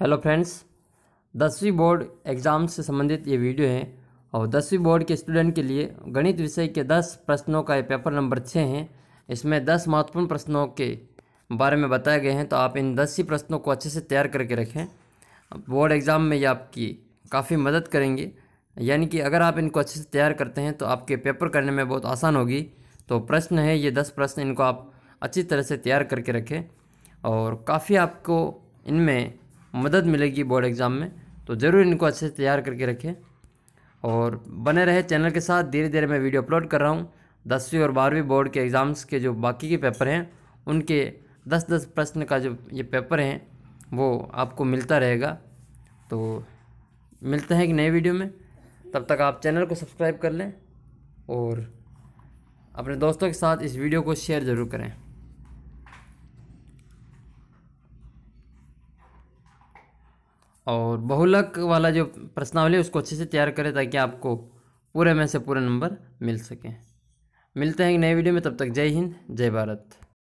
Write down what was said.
hello friends दसवीं board exam से संबंधित ये वीडियो है और दसवीं बोर्ड के स्टूडेंट के लिए गणित विषय के दस प्रश्नों का ये पेपर नंबर छः है इसमें दस महत्वपूर्ण प्रश्नों के बारे में बताए गए हैं तो आप इन दस ही प्रश्नों को अच्छे से तैयार करके रखें बोर्ड एग्ज़ाम में ये आपकी काफ़ी मदद करेंगे यानी कि अगर आप इनको अच्छे से तैयार करते हैं तो आपके पेपर करने में बहुत आसान होगी तो प्रश्न है ये दस प्रश्न इनको आप अच्छी तरह से तैयार करके रखें और काफ़ी आपको इनमें मदद मिलेगी बोर्ड एग्ज़ाम में तो ज़रूर इनको अच्छे से तैयार करके रखें और बने रहे चैनल के साथ धीरे धीरे मैं वीडियो अपलोड कर रहा हूँ दसवीं और बारहवीं बोर्ड के एग्ज़ाम्स के जो बाकी के पेपर हैं उनके दस दस प्रश्न का जो ये पेपर हैं वो आपको मिलता रहेगा तो मिलते हैं एक नए वीडियो में तब तक आप चैनल को सब्सक्राइब कर लें और अपने दोस्तों के साथ इस वीडियो को शेयर ज़रूर करें और बहुलक वाला जो प्रश्नावली उसको अच्छे से तैयार करें ताकि आपको पूरे में से पूरे नंबर मिल सकें मिलते हैं एक नए वीडियो में तब तक जय हिंद जय भारत